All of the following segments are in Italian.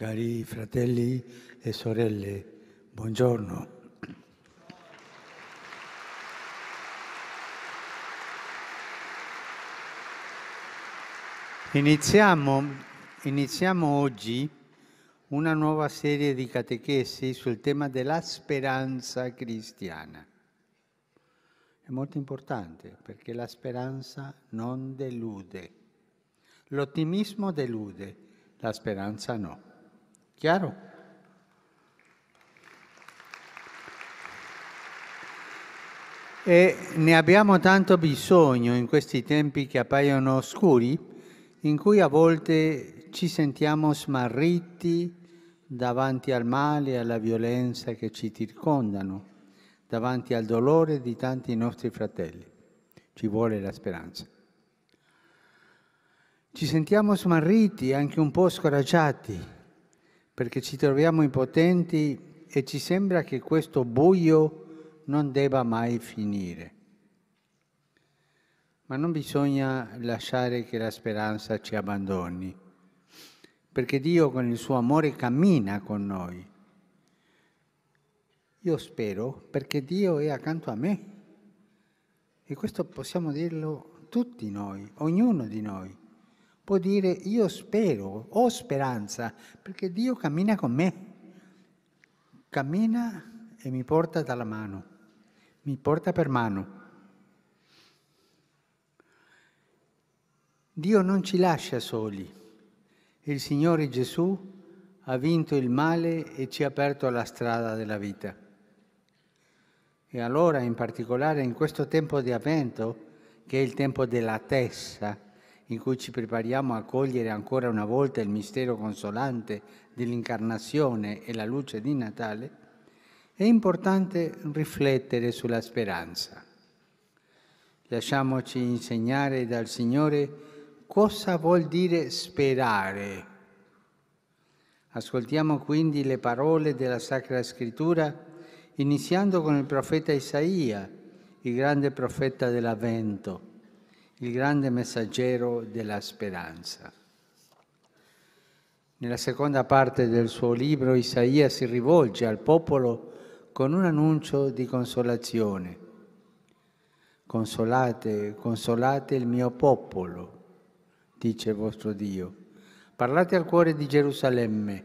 cari fratelli e sorelle, buongiorno. Iniziamo, iniziamo oggi una nuova serie di catechesi sul tema della speranza cristiana. È molto importante perché la speranza non delude. L'ottimismo delude, la speranza no. Chiaro? E ne abbiamo tanto bisogno in questi tempi che appaiono oscuri, in cui a volte ci sentiamo smarriti davanti al male e alla violenza che ci circondano, davanti al dolore di tanti nostri fratelli. Ci vuole la speranza. Ci sentiamo smarriti, anche un po' scoraggiati, perché ci troviamo impotenti e ci sembra che questo buio non debba mai finire. Ma non bisogna lasciare che la speranza ci abbandoni, perché Dio con il suo amore cammina con noi. Io spero perché Dio è accanto a me. E questo possiamo dirlo tutti noi, ognuno di noi può dire io spero, ho speranza, perché Dio cammina con me, cammina e mi porta dalla mano, mi porta per mano. Dio non ci lascia soli. Il Signore Gesù ha vinto il male e ci ha aperto la strada della vita. E allora, in particolare in questo tempo di avvento, che è il tempo della tessa, in cui ci prepariamo a cogliere ancora una volta il mistero consolante dell'incarnazione e la luce di Natale, è importante riflettere sulla speranza. Lasciamoci insegnare dal Signore cosa vuol dire sperare. Ascoltiamo quindi le parole della Sacra Scrittura, iniziando con il profeta Isaia, il grande profeta dell'Avvento il grande messaggero della speranza. Nella seconda parte del suo libro Isaia si rivolge al popolo con un annuncio di consolazione. Consolate, consolate il mio popolo, dice il vostro Dio. Parlate al cuore di Gerusalemme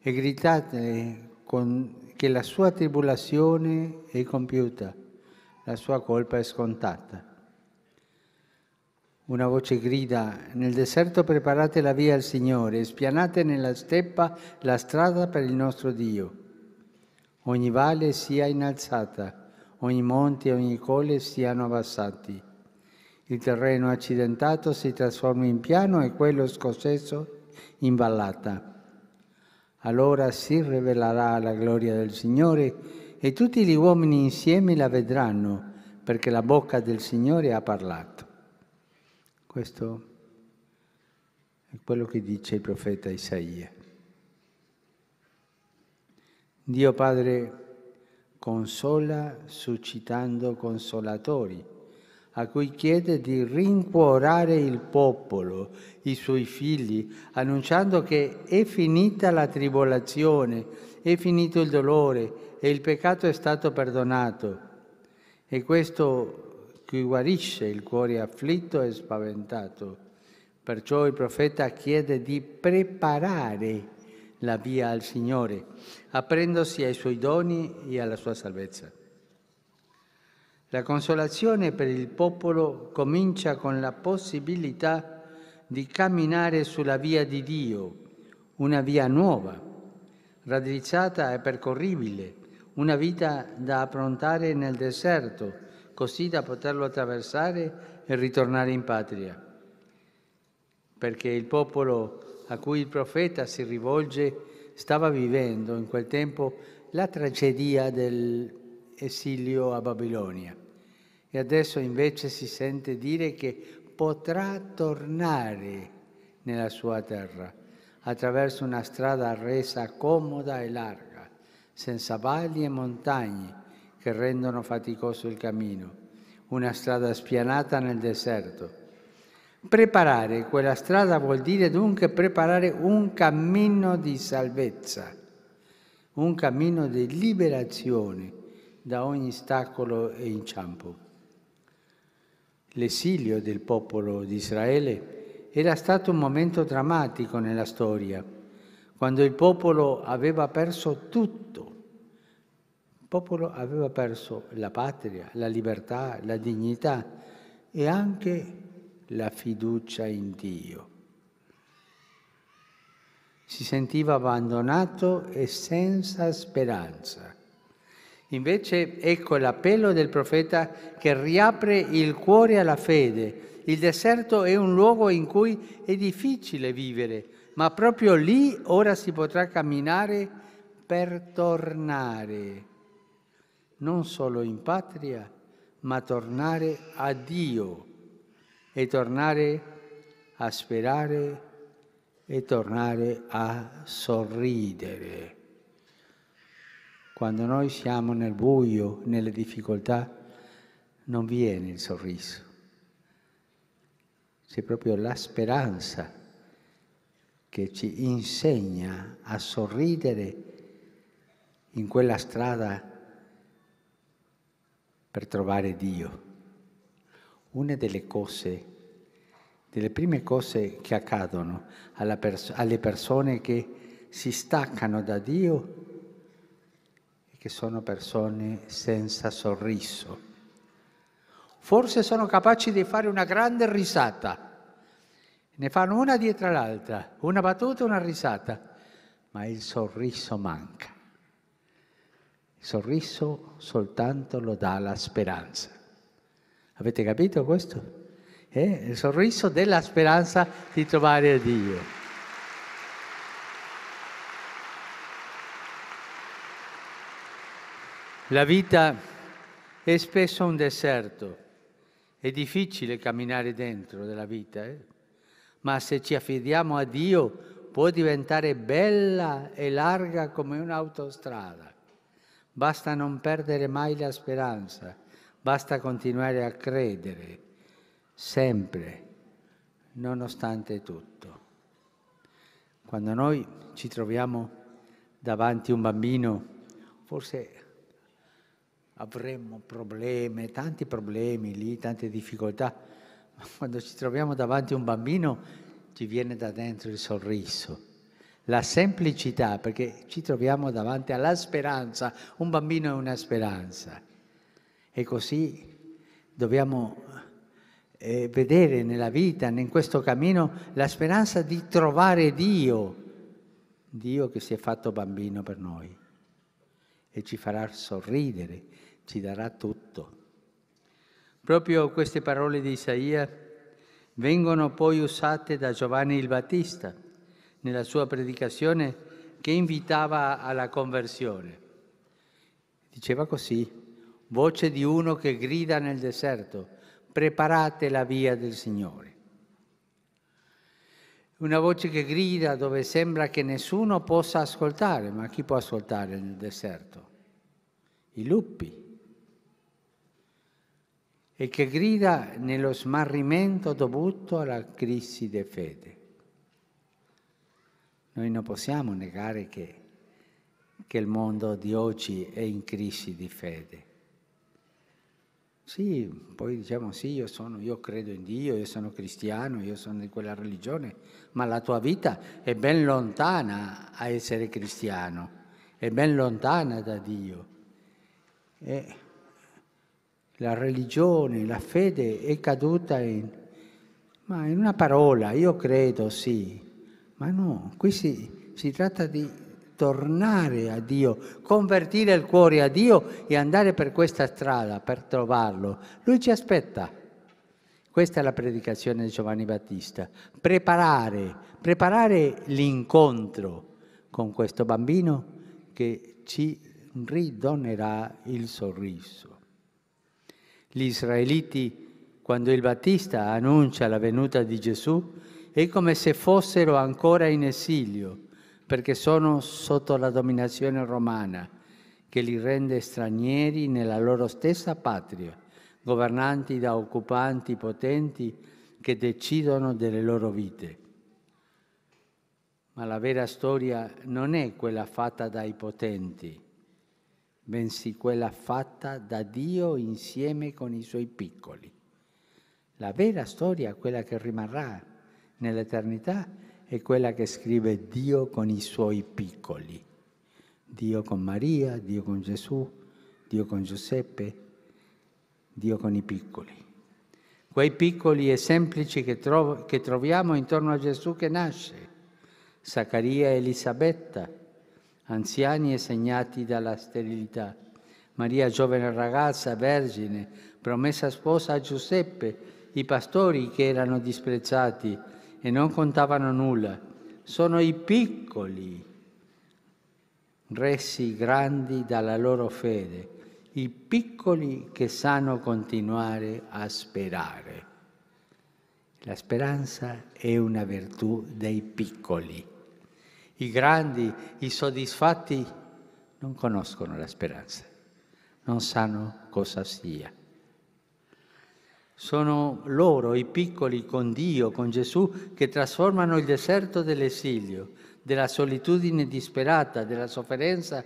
e gritate con, che la sua tribolazione è compiuta, la sua colpa è scontata. Una voce grida, nel deserto preparate la via al Signore, spianate nella steppa la strada per il nostro Dio. Ogni valle sia innalzata, ogni monte e ogni colle siano abbassati. Il terreno accidentato si trasformi in piano e quello scossesso in vallata. Allora si rivelerà la gloria del Signore e tutti gli uomini insieme la vedranno, perché la bocca del Signore ha parlato. Questo è quello che dice il profeta Isaia. Dio Padre consola suscitando consolatori, a cui chiede di rincuorare il popolo, i suoi figli, annunciando che è finita la tribolazione, è finito il dolore e il peccato è stato perdonato. E questo che guarisce il cuore afflitto e spaventato. Perciò il profeta chiede di preparare la via al Signore, aprendosi ai suoi doni e alla sua salvezza. La consolazione per il popolo comincia con la possibilità di camminare sulla via di Dio, una via nuova, raddrizzata e percorribile, una vita da approntare nel deserto così da poterlo attraversare e ritornare in patria. Perché il popolo a cui il profeta si rivolge stava vivendo in quel tempo la tragedia dell'esilio a Babilonia e adesso invece si sente dire che potrà tornare nella sua terra attraverso una strada resa comoda e larga, senza valli e montagne, che rendono faticoso il cammino, una strada spianata nel deserto. Preparare quella strada vuol dire dunque preparare un cammino di salvezza, un cammino di liberazione da ogni ostacolo e inciampo. L'esilio del popolo di Israele era stato un momento drammatico nella storia, quando il popolo aveva perso tutto popolo aveva perso la patria, la libertà, la dignità e anche la fiducia in Dio. Si sentiva abbandonato e senza speranza. Invece ecco l'appello del profeta che riapre il cuore alla fede. Il deserto è un luogo in cui è difficile vivere, ma proprio lì ora si potrà camminare per tornare non solo in patria, ma tornare a Dio e tornare a sperare e tornare a sorridere. Quando noi siamo nel buio, nelle difficoltà, non viene il sorriso, c'è proprio la speranza che ci insegna a sorridere in quella strada per trovare Dio. Una delle cose, delle prime cose che accadono pers- alle persone che si staccano da Dio è che sono persone senza sorriso. Forse sono capaci di fare una grande risata. Ne fanno una dietro l'altra, una battuta, e una risata, ma il sorriso manca. Il sorriso soltanto lo dà la speranza. Avete capito questo? Eh? Il sorriso della speranza di trovare Dio. La vita è spesso un deserto, è difficile camminare dentro della vita, eh? ma se ci affidiamo a Dio può diventare bella e larga come un'autostrada. Basta non perdere mai la speranza, basta continuare a credere, sempre, nonostante tutto. Quando noi ci troviamo davanti a un bambino, forse avremmo problemi, tanti problemi lì, tante difficoltà, ma quando ci troviamo davanti a un bambino ci viene da dentro il sorriso la semplicità, perché ci troviamo davanti alla speranza, un bambino è una speranza. E così dobbiamo eh, vedere nella vita, in questo cammino, la speranza di trovare Dio, Dio che si è fatto bambino per noi e ci farà sorridere, ci darà tutto. Proprio queste parole di Isaia vengono poi usate da Giovanni il Battista nella sua predicazione che invitava alla conversione. Diceva così, voce di uno che grida nel deserto, preparate la via del Signore. Una voce che grida dove sembra che nessuno possa ascoltare, ma chi può ascoltare nel deserto? I lupi. E che grida nello smarrimento dovuto alla crisi di fede. Noi non possiamo negare che, che il mondo di oggi è in crisi di fede. Sì, poi diciamo sì, io, sono, io credo in Dio, io sono cristiano, io sono di quella religione, ma la tua vita è ben lontana a essere cristiano, è ben lontana da Dio. E la religione, la fede è caduta in, ma in una parola, io credo sì, ma no, qui si, si tratta di tornare a Dio, convertire il cuore a Dio e andare per questa strada, per trovarlo. Lui ci aspetta. Questa è la predicazione di Giovanni Battista. Preparare, preparare l'incontro con questo bambino che ci ridonerà il sorriso. Gli israeliti, quando il Battista annuncia la venuta di Gesù, è come se fossero ancora in esilio, perché sono sotto la dominazione romana, che li rende stranieri nella loro stessa patria, governanti da occupanti potenti che decidono delle loro vite. Ma la vera storia non è quella fatta dai potenti, bensì quella fatta da Dio insieme con i suoi piccoli. La vera storia è quella che rimarrà nell'eternità è quella che scrive Dio con i suoi piccoli. Dio con Maria, Dio con Gesù, Dio con Giuseppe, Dio con i piccoli. Quei piccoli e semplici che, tro- che troviamo intorno a Gesù che nasce, Zaccaria e Elisabetta, anziani e segnati dalla sterilità, Maria giovane ragazza, vergine, promessa sposa a Giuseppe, i pastori che erano disprezzati, e non contavano nulla. Sono i piccoli resi grandi dalla loro fede, i piccoli che sanno continuare a sperare. La speranza è una virtù dei piccoli. I grandi, i soddisfatti non conoscono la speranza, non sanno cosa sia. Sono loro, i piccoli, con Dio, con Gesù, che trasformano il deserto dell'esilio, della solitudine disperata, della sofferenza,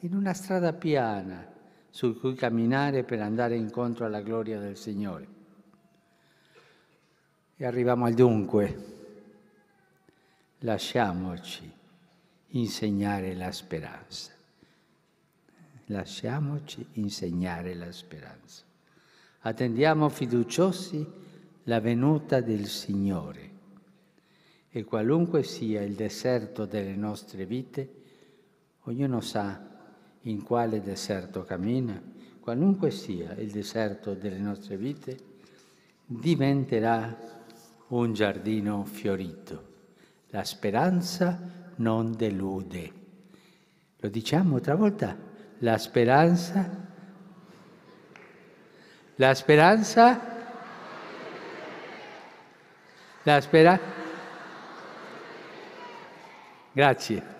in una strada piana su cui camminare per andare incontro alla gloria del Signore. E arriviamo al dunque. Lasciamoci insegnare la speranza. Lasciamoci insegnare la speranza. Attendiamo fiduciosi la venuta del Signore e qualunque sia il deserto delle nostre vite, ognuno sa in quale deserto cammina, qualunque sia il deserto delle nostre vite, diventerà un giardino fiorito. La speranza non delude. Lo diciamo altra volta, la speranza La esperanza. La espera. Gracias.